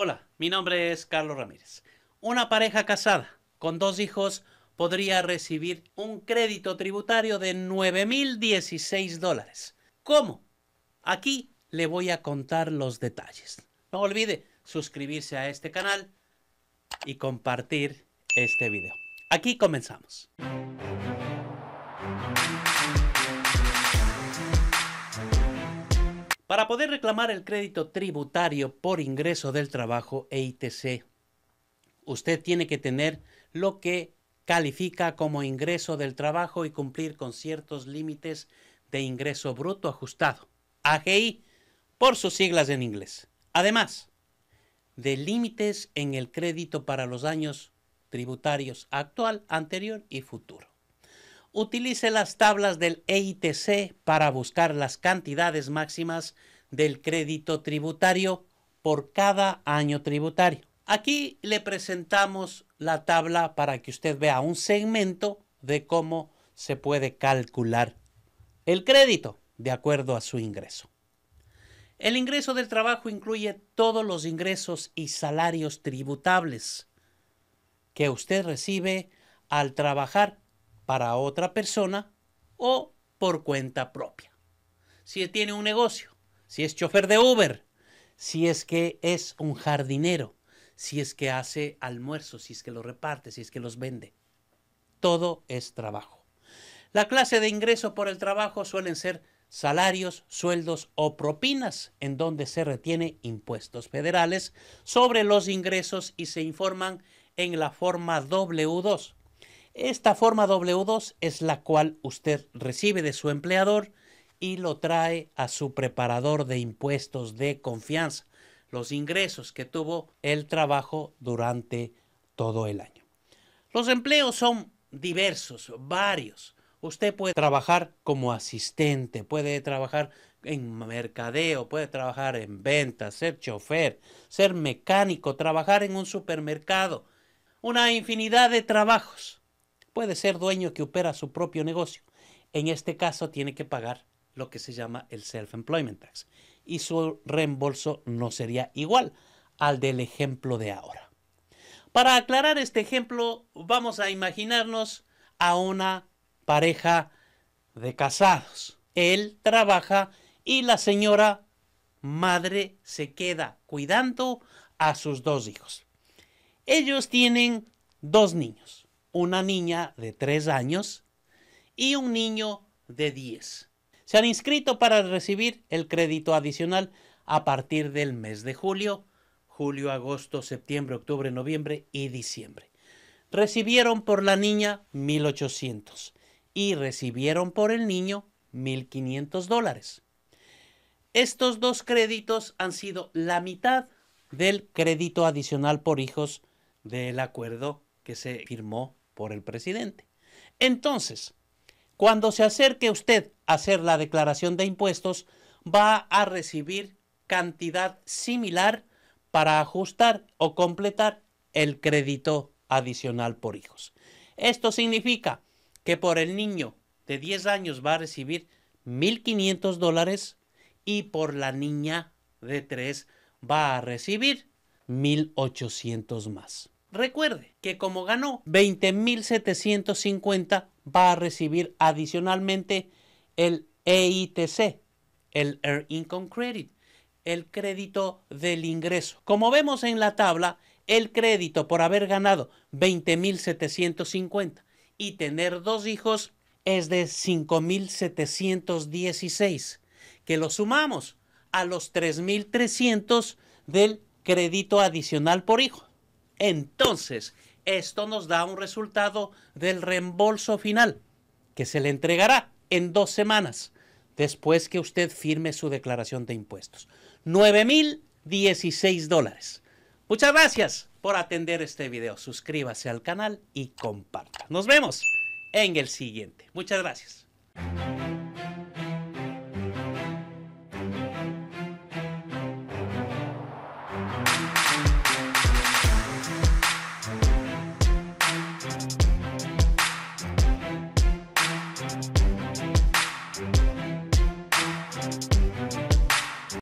Hola, mi nombre es Carlos Ramírez. Una pareja casada con dos hijos podría recibir un crédito tributario de 9.016 dólares. ¿Cómo? Aquí le voy a contar los detalles. No olvide suscribirse a este canal y compartir este video. Aquí comenzamos. Para poder reclamar el crédito tributario por ingreso del trabajo EITC, usted tiene que tener lo que califica como ingreso del trabajo y cumplir con ciertos límites de ingreso bruto ajustado, AGI, por sus siglas en inglés. Además, de límites en el crédito para los años tributarios actual, anterior y futuro. Utilice las tablas del EITC para buscar las cantidades máximas del crédito tributario por cada año tributario. Aquí le presentamos la tabla para que usted vea un segmento de cómo se puede calcular el crédito de acuerdo a su ingreso. El ingreso del trabajo incluye todos los ingresos y salarios tributables que usted recibe al trabajar para otra persona o por cuenta propia. Si tiene un negocio, si es chofer de Uber, si es que es un jardinero, si es que hace almuerzos, si es que los reparte, si es que los vende. Todo es trabajo. La clase de ingreso por el trabajo suelen ser salarios, sueldos o propinas, en donde se retiene impuestos federales sobre los ingresos y se informan en la forma W2. Esta forma W2 es la cual usted recibe de su empleador y lo trae a su preparador de impuestos de confianza, los ingresos que tuvo el trabajo durante todo el año. Los empleos son diversos, varios. Usted puede trabajar como asistente, puede trabajar en mercadeo, puede trabajar en ventas, ser chofer, ser mecánico, trabajar en un supermercado, una infinidad de trabajos. Puede ser dueño que opera su propio negocio. En este caso tiene que pagar lo que se llama el Self-Employment Tax. Y su reembolso no sería igual al del ejemplo de ahora. Para aclarar este ejemplo, vamos a imaginarnos a una pareja de casados. Él trabaja y la señora madre se queda cuidando a sus dos hijos. Ellos tienen dos niños, una niña de tres años y un niño de 10 se han inscrito para recibir el crédito adicional a partir del mes de julio, julio, agosto, septiembre, octubre, noviembre y diciembre. Recibieron por la niña 1.800 y recibieron por el niño 1.500 dólares. Estos dos créditos han sido la mitad del crédito adicional por hijos del acuerdo que se firmó por el presidente. Entonces, cuando se acerque usted a hacer la declaración de impuestos, va a recibir cantidad similar para ajustar o completar el crédito adicional por hijos. Esto significa que por el niño de 10 años va a recibir 1.500 dólares y por la niña de 3 va a recibir 1.800 más. Recuerde que como ganó 20.750 va a recibir adicionalmente el EITC, el Earned Income Credit, el crédito del ingreso. Como vemos en la tabla, el crédito por haber ganado 20.750 y tener dos hijos es de 5.716, que lo sumamos a los 3.300 del crédito adicional por hijo. Entonces, esto nos da un resultado del reembolso final, que se le entregará en dos semanas después que usted firme su declaración de impuestos. 9.016 dólares. Muchas gracias por atender este video. Suscríbase al canal y comparta. Nos vemos en el siguiente. Muchas gracias.